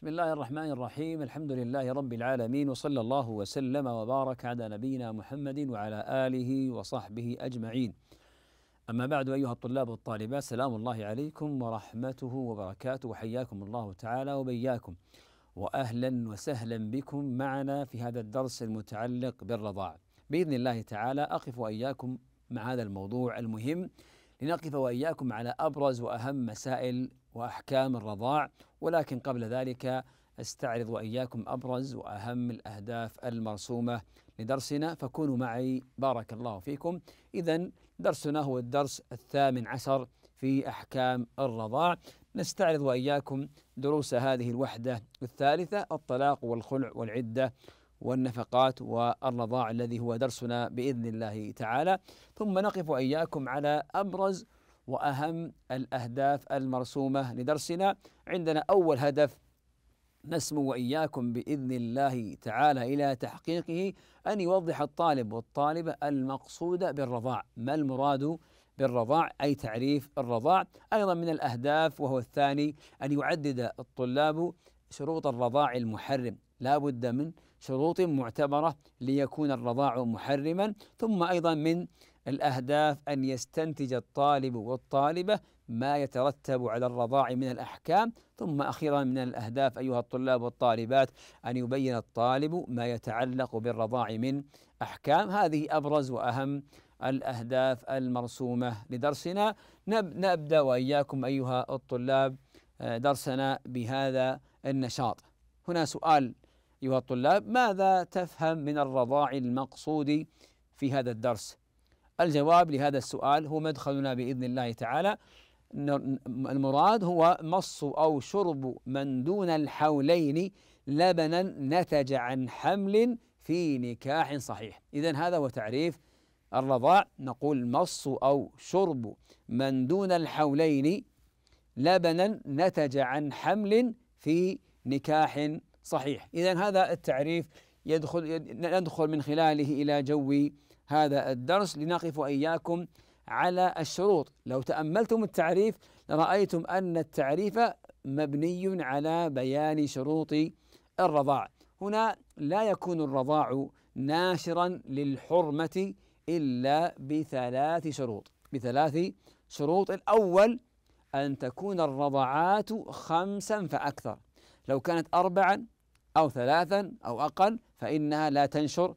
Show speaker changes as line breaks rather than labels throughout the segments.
بسم الله الرحمن الرحيم الحمد لله رب العالمين وصلى الله وسلم وبارك على نبينا محمد وعلى آله وصحبه أجمعين أما بعد أيها الطلاب والطالبات سلام الله عليكم ورحمته وبركاته وحياكم الله تعالى وبياكم وأهلا وسهلا بكم معنا في هذا الدرس المتعلق بالرضاع بإذن الله تعالى أقف وإياكم مع هذا الموضوع المهم لنقف وإياكم على أبرز وأهم مسائل واحكام الرضاع ولكن قبل ذلك استعرض واياكم ابرز واهم الاهداف المرسومه لدرسنا فكونوا معي بارك الله فيكم اذا درسنا هو الدرس الثامن عشر في احكام الرضاع نستعرض واياكم دروس هذه الوحده الثالثه الطلاق والخلع والعده والنفقات والرضاع الذي هو درسنا باذن الله تعالى ثم نقف واياكم على ابرز واهم الاهداف المرسومه لدرسنا عندنا اول هدف نسمو واياكم باذن الله تعالى الى تحقيقه ان يوضح الطالب والطالبه المقصود بالرضاع، ما المراد بالرضاع اي تعريف الرضاع، ايضا من الاهداف وهو الثاني ان يعدد الطلاب شروط الرضاع المحرم، لا بد من شروط معتبره ليكون الرضاع محرما، ثم ايضا من الأهداف أن يستنتج الطالب والطالبة ما يترتب على الرضاع من الأحكام ثم أخيرا من الأهداف أيها الطلاب والطالبات أن يبين الطالب ما يتعلق بالرضاع من أحكام هذه أبرز وأهم الأهداف المرسومة لدرسنا نبدأ وإياكم أيها الطلاب آه، درسنا بهذا النشاط هنا سؤال أيها الطلاب ماذا تفهم من الرضاع المقصود في هذا الدرس الجواب لهذا السؤال هو مدخلنا باذن الله تعالى المراد هو مص او شرب من دون الحولين لبنا نتج عن حمل في نكاح صحيح اذا هذا هو تعريف الرضاع نقول مص او شرب من دون الحولين لبنا نتج عن حمل في نكاح صحيح اذا هذا التعريف يدخل ندخل من خلاله الى جو هذا الدرس لنقف واياكم على الشروط لو تاملتم التعريف لرايتم ان التعريف مبني على بيان شروط الرضاع هنا لا يكون الرضاع ناشرا للحرمه الا بثلاث شروط بثلاث شروط الاول ان تكون الرضعات خمسا فاكثر لو كانت اربعا او ثلاثا او اقل فانها لا تنشر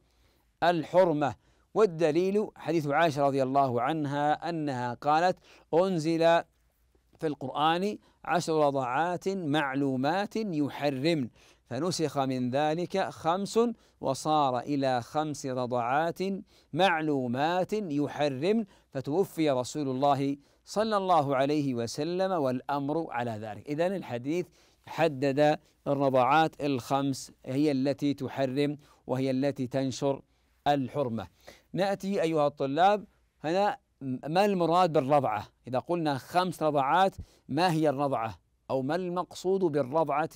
الحرمه والدليل حديث عائشة رضي الله عنها أنها قالت أنزل في القرآن عشر رضعات معلومات يحرمن فنسخ من ذلك خمس وصار إلى خمس رضعات معلومات يحرم فتوفي رسول الله صلى الله عليه وسلم والأمر على ذلك إذا الحديث حدد الرضعات الخمس هي التي تحرم وهي التي تنشر الحرمة نأتي أيها الطلاب هنا ما المراد بالرضعة إذا قلنا خمس رضعات ما هي الرضعة أو ما المقصود بالرضعة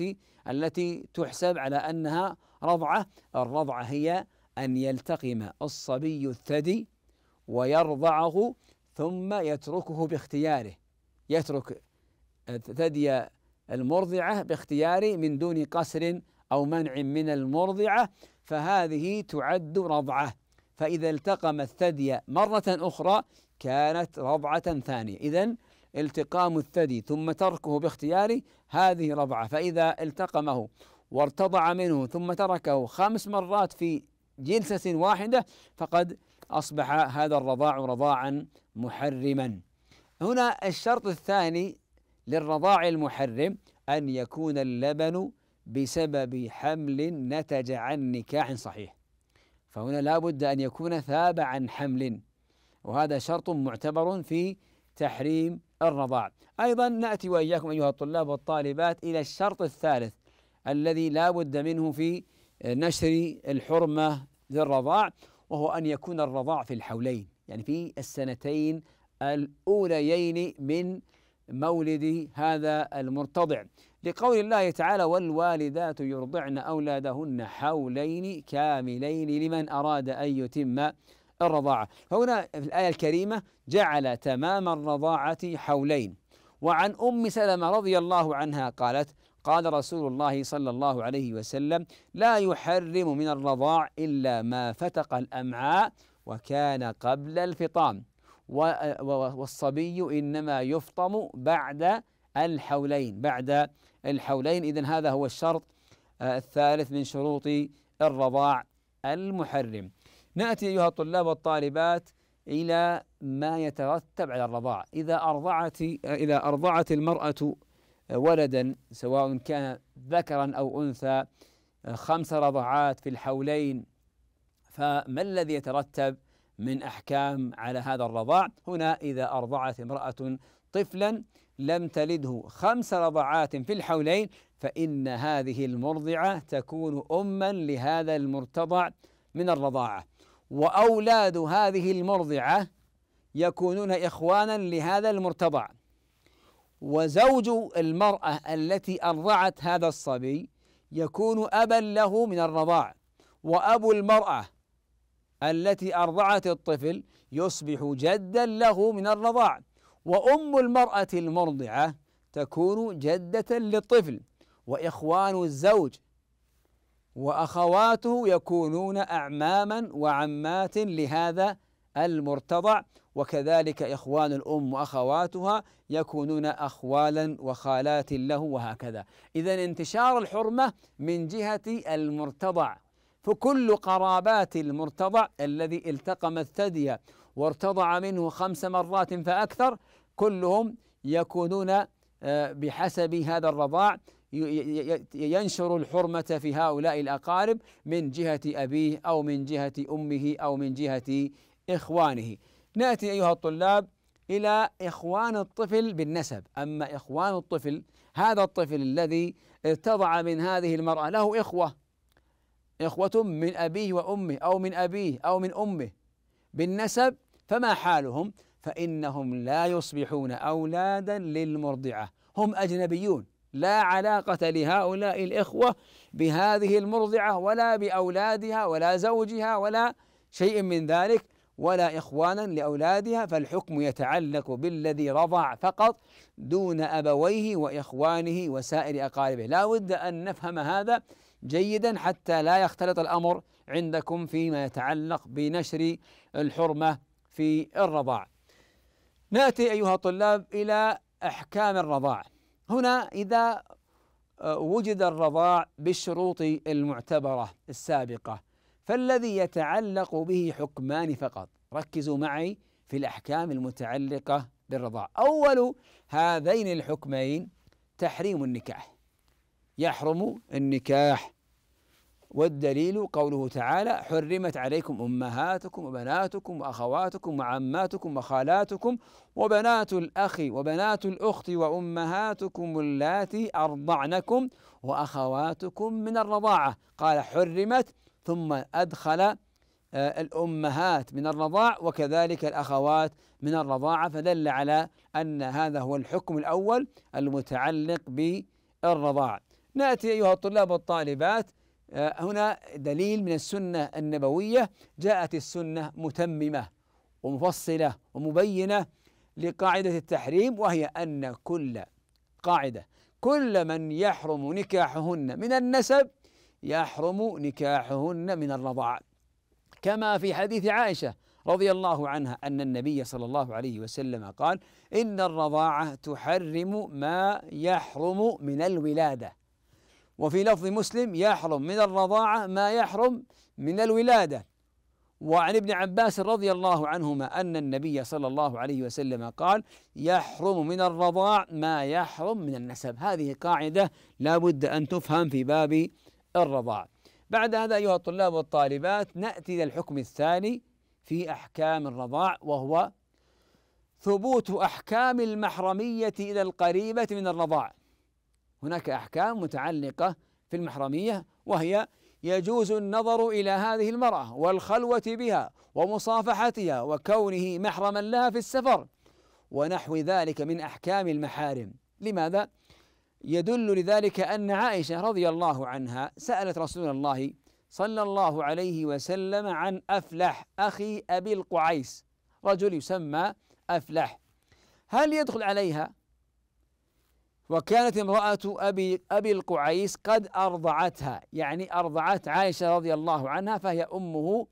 التي تحسب على أنها رضعة الرضعة هي أن يلتقم الصبي الثدي ويرضعه ثم يتركه باختياره يترك ثدي المرضعة باختياره من دون قسر أو منع من المرضعة فهذه تعد رضعة فإذا التقم الثدي مرة أخرى كانت رضعة ثانية إذا التقام الثدي ثم تركه باختياره هذه رضعة فإذا التقمه وارتضع منه ثم تركه خمس مرات في جلسة واحدة فقد أصبح هذا الرضاع رضاعا محرما هنا الشرط الثاني للرضاع المحرم أن يكون اللبن بسبب حمل نتج عن نكاح صحيح فهنا لا بد أن يكون ثاب عن حمل وهذا شرط معتبر في تحريم الرضاع أيضا نأتي وإياكم أيها الطلاب والطالبات إلى الشرط الثالث الذي لا بد منه في نشر الحرمة للرضاع وهو أن يكون الرضاع في الحولين يعني في السنتين الأوليين من مولد هذا المرتضع لقول الله تعالى والوالدات يرضعن أولادهن حولين كاملين لمن أراد أن يتم الرضاعة هنا في الآية الكريمة جعل تمام الرضاعة حولين وعن أم سلمة رضي الله عنها قالت قال رسول الله صلى الله عليه وسلم لا يحرم من الرضاع إلا ما فتق الأمعاء وكان قبل الفطام والصبي إنما يفطم بعد الحولين بعد الحولين إذا هذا هو الشرط آه، الثالث من شروط الرضاع المحرم نأتي أيها الطلاب والطالبات إلى ما يترتب على الرضاع إذا أرضعت آه، إذا أرضعت المرأة آه، ولدا سواء كان ذكرا أو أنثى خمس رضعات في الحولين فما الذي يترتب من أحكام على هذا الرضاع هنا إذا أرضعت امرأة طفلا لم تلده خمس رضعات في الحولين فإن هذه المرضعة تكون أما لهذا المرتضع من الرضاعة وأولاد هذه المرضعة يكونون إخوانا لهذا المرتضع وزوج المرأة التي أرضعت هذا الصبي يكون أبا له من الرضاع وأبو المرأة التي أرضعت الطفل يصبح جدا له من الرضاع وأم المرأة المرضعة تكون جدة للطفل وإخوان الزوج وأخواته يكونون أعماما وعمات لهذا المرتضع وكذلك إخوان الأم وأخواتها يكونون أخوالا وخالات له وهكذا إذا انتشار الحرمة من جهة المرتضع فكل قرابات المرتضع الذي التقم الثدي وارتضع منه خمس مرات فأكثر كلهم يكونون آه، بحسب هذا الرضاع ينشر الحرمة في هؤلاء الأقارب من جهة أبيه أو من جهة أمه أو من جهة إخوانه نأتي أيها الطلاب إلى إخوان الطفل بالنسب أما إخوان الطفل هذا الطفل الذي ارتضع من هذه المرأة له إخوة إخوة من أبيه وأمه أو من أبيه أو من أمه بالنسب فما حالهم فإنهم لا يصبحون أولادا للمرضعة هم أجنبيون لا علاقة لهؤلاء الإخوة بهذه المرضعة ولا بأولادها ولا زوجها ولا شيء من ذلك ولا إخوانا لأولادها فالحكم يتعلق بالذي رضع فقط دون أبويه وإخوانه وسائر أقاربه لا بد أن نفهم هذا جيدا حتى لا يختلط الامر عندكم فيما يتعلق بنشر الحرمه في الرضاع. ناتي ايها الطلاب الى احكام الرضاع. هنا اذا آه، وجد الرضاع بالشروط المعتبره السابقه فالذي يتعلق به حكمان فقط. ركزوا معي في الاحكام المتعلقه بالرضاع. اول هذين الحكمين تحريم النكاح. يحرم النكاح والدليل قوله تعالى حرمت عليكم امهاتكم وبناتكم واخواتكم وعماتكم وخالاتكم وبنات الاخ وبنات الاخت وامهاتكم اللاتي ارضعنكم واخواتكم من الرضاعه قال حرمت ثم ادخل آه، الامهات من الرضاع وكذلك الاخوات من الرضاعه فدل على ان هذا هو الحكم الاول المتعلق بالرضاع ناتي ايها الطلاب والطالبات آه، هنا دليل من السنه النبويه جاءت السنه متممه ومفصله ومبينه لقاعده التحريم وهي ان كل قاعده كل من يحرم نكاحهن من النسب يحرم نكاحهن من الرضاعه كما في حديث عائشه رضي الله عنها ان النبي صلى الله عليه وسلم قال ان الرضاعه تحرم ما يحرم من الولاده وفي لفظ مسلم يحرم من الرضاعة ما يحرم من الولادة وعن ابن عباس رضي الله عنهما أن النبي صلى الله عليه وسلم قال يحرم من الرضاع ما يحرم من النسب هذه قاعدة لا بد أن تفهم في باب الرضاع بعد هذا أيها الطلاب والطالبات نأتي إلى الحكم الثاني في أحكام الرضاع وهو ثبوت أحكام المحرمية إلى القريبة من الرضاع هناك أحكام متعلقة في المحرمية وهي يجوز النظر إلى هذه المرأة والخلوة بها ومصافحتها وكونه محرما لها في السفر ونحو ذلك من أحكام المحارم لماذا؟ يدل لذلك أن عائشة رضي الله عنها سألت رسول الله صلى الله عليه وسلم عن أفلح أخي أبي القعيس رجل يسمى أفلح هل يدخل عليها وكانت امرأة أبي أبي القعيس قد أرضعتها يعني أرضعت عائشة رضي الله عنها فهي أمه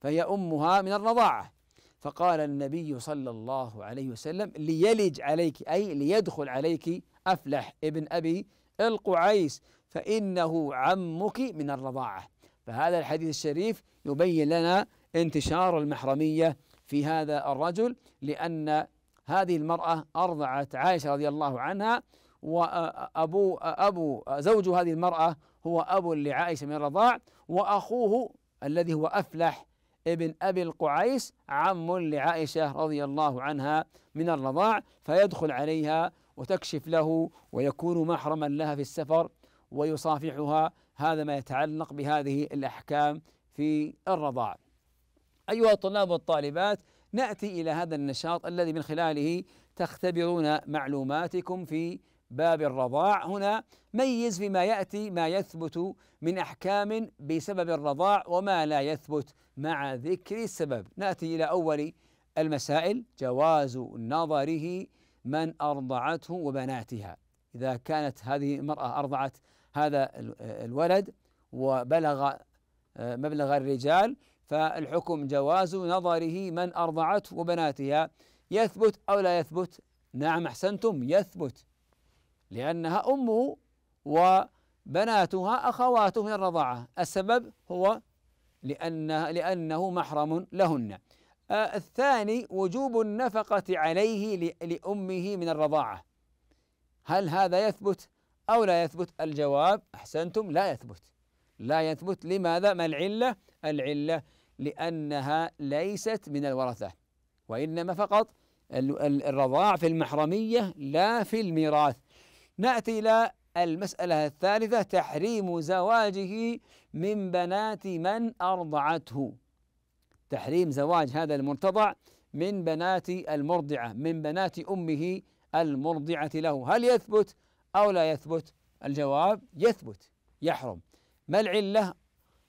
فهي أمها من الرضاعة فقال النبي صلى الله عليه وسلم ليلج عليك أي ليدخل عليك أفلح ابن أبي القعيس فإنه عمك من الرضاعة فهذا الحديث الشريف يبين لنا انتشار المحرمية في هذا الرجل لأن هذه المرأة أرضعت عائشة رضي الله عنها وأبو أبو زوج هذه المرأة هو أب لعائشة من الرضاع وأخوه الذي هو أفلح ابن أبي القعيس عم لعائشة رضي الله عنها من الرضاع فيدخل عليها وتكشف له ويكون محرما لها في السفر ويصافحها هذا ما يتعلق بهذه الأحكام في الرضاع أيها الطلاب والطالبات نأتي إلى هذا النشاط الذي من خلاله تختبرون معلوماتكم في باب الرضاع هنا ميز فيما ياتي ما يثبت من احكام بسبب الرضاع وما لا يثبت مع ذكر السبب ناتي الى اول المسائل جواز نظره من ارضعته وبناتها اذا كانت هذه المراه ارضعت هذا الولد وبلغ آه، مبلغ الرجال فالحكم جواز نظره من ارضعته وبناتها يثبت او لا يثبت نعم احسنتم يثبت لأنها أمه وبناتها أخواته من الرضاعة السبب هو لأنه, لأنه محرم لهن آه، الثاني وجوب النفقة عليه لأمه من الرضاعة هل هذا يثبت أو لا يثبت الجواب أحسنتم لا يثبت لا يثبت لماذا ما العلة العلة لأنها ليست من الورثة وإنما فقط الرضاع في المحرمية لا في الميراث نأتي إلى المسألة الثالثة تحريم زواجه من بنات من أرضعته تحريم زواج هذا المرتضع من بنات المرضعة من بنات أمه المرضعة له هل يثبت أو لا يثبت الجواب يثبت يحرم ما العلة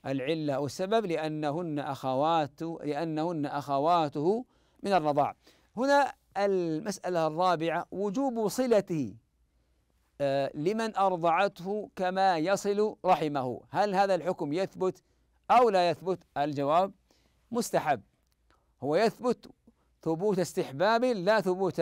العلة أو السبب لأنهن أخوات لأنهن أخواته من الرضاع هنا المسألة الرابعة وجوب صلته آه، لمن أرضعته كما يصل رحمه هل هذا الحكم يثبت أو لا يثبت الجواب مستحب هو يثبت ثبوت استحباب لا ثبوت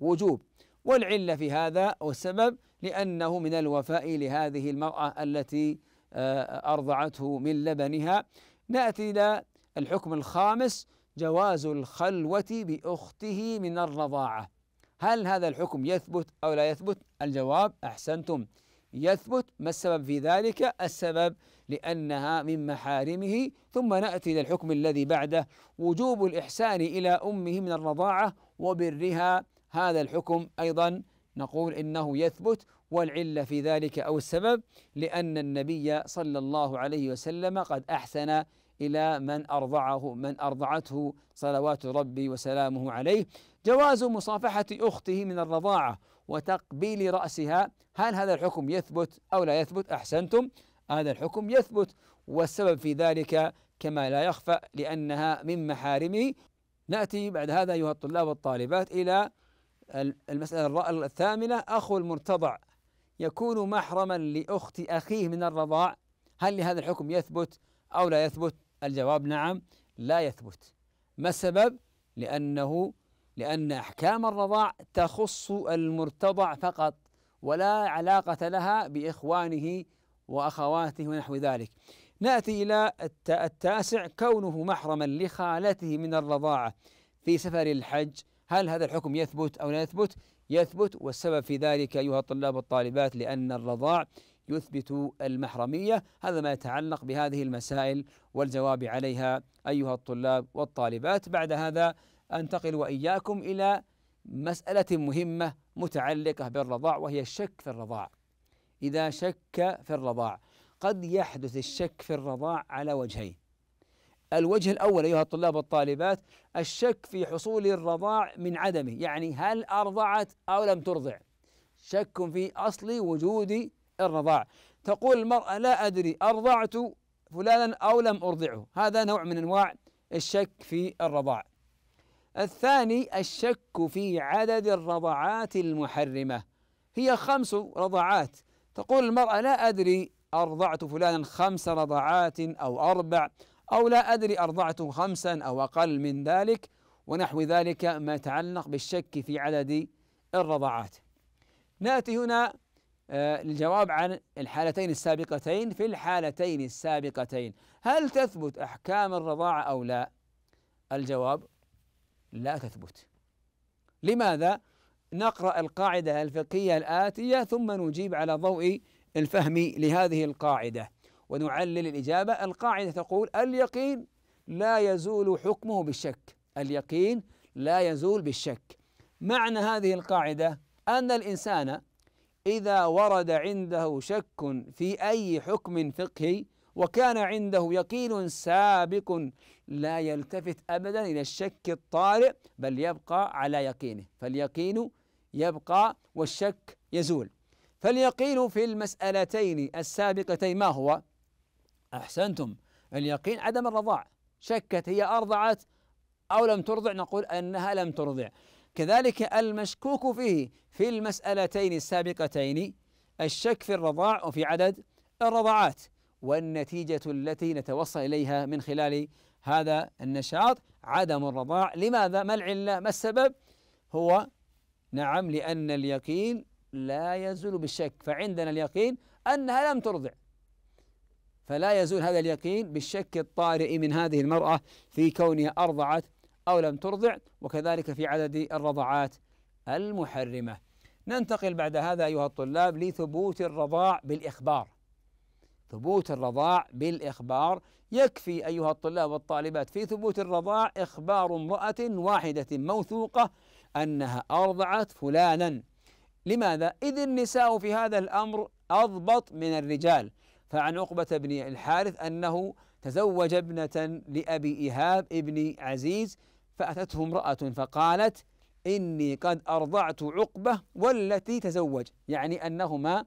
وجوب والعلة في هذا والسبب لأنه من الوفاء لهذه المرأة التي آه، أرضعته من لبنها نأتي إلى الحكم الخامس جواز الخلوة بأخته من الرضاعة هل هذا الحكم يثبت أو لا يثبت الجواب أحسنتم يثبت ما السبب في ذلك السبب لأنها من محارمه ثم نأتي إلى الحكم الذي بعده وجوب الإحسان إلى أمه من الرضاعة وبرها هذا الحكم أيضا نقول إنه يثبت والعلة في ذلك أو السبب لأن النبي صلى الله عليه وسلم قد أحسن إلى من أرضعه من أرضعته صلوات ربي وسلامه عليه جواز مصافحة أخته من الرضاعة وتقبيل رأسها هل هذا الحكم يثبت أو لا يثبت أحسنتم هذا الحكم يثبت والسبب في ذلك كما لا يخفى لأنها من محارمه نأتي بعد هذا أيها الطلاب والطالبات إلى المسألة الثامنة أخو المرتضع يكون محرما لأخت أخيه من الرضاع هل لهذا الحكم يثبت أو لا يثبت الجواب نعم لا يثبت ما السبب لأنه لأن أحكام الرضاع تخص المرتضع فقط ولا علاقة لها بإخوانه وأخواته ونحو ذلك نأتي إلى التاسع كونه محرما لخالته من الرضاعة في سفر الحج هل هذا الحكم يثبت أو لا يثبت يثبت والسبب في ذلك أيها الطلاب والطالبات لأن الرضاع يثبت المحرمية هذا ما يتعلق بهذه المسائل والجواب عليها أيها الطلاب والطالبات بعد هذا أنتقل وإياكم إلى مسألة مهمة متعلقة بالرضاع وهي الشك في الرضاع إذا شك في الرضاع قد يحدث الشك في الرضاع على وجهين الوجه الأول أيها الطلاب والطالبات الشك في حصول الرضاع من عدمه يعني هل أرضعت أو لم ترضع شك في أصل وجود الرضاع تقول المرأة لا أدري أرضعت فلانا أو لم أرضعه هذا نوع من أنواع الشك في الرضاع الثاني الشك في عدد الرضعات المحرمة هي خمس رضعات تقول المرأة لا أدري أرضعت فلانا خمس رضعات أو أربع أو لا أدري أرضعت خمسا أو أقل من ذلك ونحو ذلك ما يتعلق بالشك في عدد الرضعات ناتي هنا آه، للجواب عن الحالتين السابقتين في الحالتين السابقتين هل تثبت أحكام الرضاعة أو لا الجواب لا تثبت لماذا؟ نقرأ القاعدة الفقهية الآتية ثم نجيب على ضوء الفهم لهذه القاعدة ونعلل الإجابة القاعدة تقول اليقين لا يزول حكمه بالشك اليقين لا يزول بالشك معنى هذه القاعدة أن الإنسان إذا ورد عنده شك في أي حكم فقهي وكان عنده يقين سابق لا يلتفت أبدا إلى الشك الطارئ بل يبقى على يقينه فاليقين يبقى والشك يزول فاليقين في المسألتين السابقتين ما هو؟ أحسنتم اليقين عدم الرضاع شكت هي أرضعت أو لم ترضع نقول أنها لم ترضع كذلك المشكوك فيه في المسألتين السابقتين الشك في الرضاع وفي عدد الرضعات والنتيجة التي نتوصل إليها من خلال هذا النشاط عدم الرضاع لماذا ما العلة ما السبب هو نعم لأن اليقين لا يزول بالشك فعندنا اليقين أنها لم ترضع فلا يزول هذا اليقين بالشك الطارئ من هذه المرأة في كونها أرضعت أو لم ترضع وكذلك في عدد الرضعات المحرمة ننتقل بعد هذا أيها الطلاب لثبوت الرضاع بالإخبار ثبوت الرضاع بالإخبار يكفي أيها الطلاب والطالبات في ثبوت الرضاع إخبار امرأة واحدة موثوقة أنها أرضعت فلانا لماذا؟ إذ النساء في هذا الأمر أضبط من الرجال فعن عقبة بن الحارث أنه تزوج ابنة لأبي إيهاب ابن عزيز فأتته امرأة فقالت إني قد أرضعت عقبة والتي تزوج يعني أنهما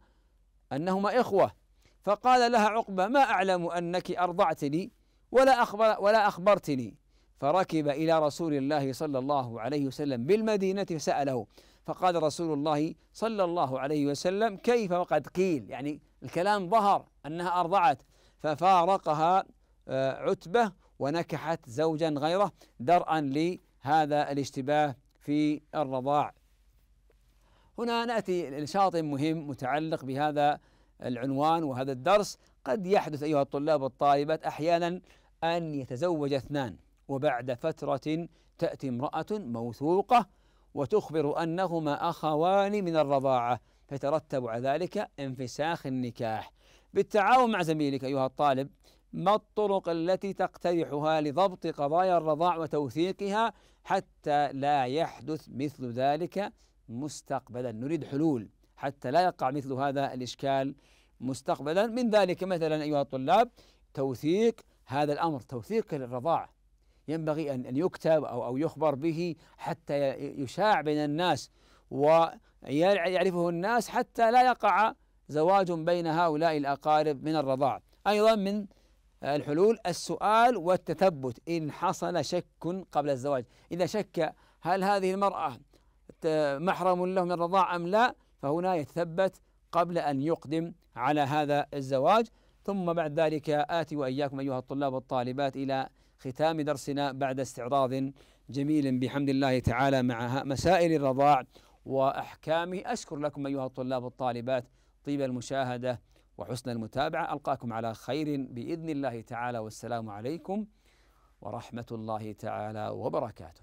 أنهما إخوة فقال لها عقبة ما أعلم أنك أرضعت لي ولا أخبر ولا أخبرتني فركب إلى رسول الله صلى الله عليه وسلم بالمدينة فسأله فقال رسول الله صلى الله عليه وسلم كيف وقد قيل يعني الكلام ظهر أنها أرضعت ففارقها آه، عتبة ونكحت زوجا غيره درءا لهذا الاشتباه في الرضاع هنا نأتي لشاطئ مهم متعلق بهذا العنوان وهذا الدرس قد يحدث أيها الطلاب والطالبات أحيانا أن يتزوج اثنان وبعد فترة تأتي امرأة موثوقة وتخبر أنهما أخوان من الرضاعة فيترتب على ذلك انفساخ النكاح بالتعاون مع زميلك أيها الطالب ما الطرق التي تقترحها لضبط قضايا الرضاع وتوثيقها حتى لا يحدث مثل ذلك مستقبلا نريد حلول حتى لا يقع مثل هذا الإشكال مستقبلا من ذلك مثلا أيها الطلاب توثيق هذا الأمر توثيق الرضاعة ينبغي أن يكتب أو أو يخبر به حتى يشاع بين الناس ويعرفه الناس حتى لا يقع زواج بين هؤلاء الأقارب من الرضاعة أيضا من الحلول السؤال والتثبت إن حصل شك قبل الزواج إذا شك هل هذه المرأة محرم له من الرضاعة أم لا فهنا يتثبت قبل أن يقدم على هذا الزواج ثم بعد ذلك آتي وإياكم أيها الطلاب والطالبات إلى ختام درسنا بعد استعراض جميل بحمد الله تعالى مع مسائل الرضاع وأحكامه أشكر لكم أيها الطلاب والطالبات طيب المشاهدة وحسن المتابعة ألقاكم على خير بإذن الله تعالى والسلام عليكم ورحمة الله تعالى وبركاته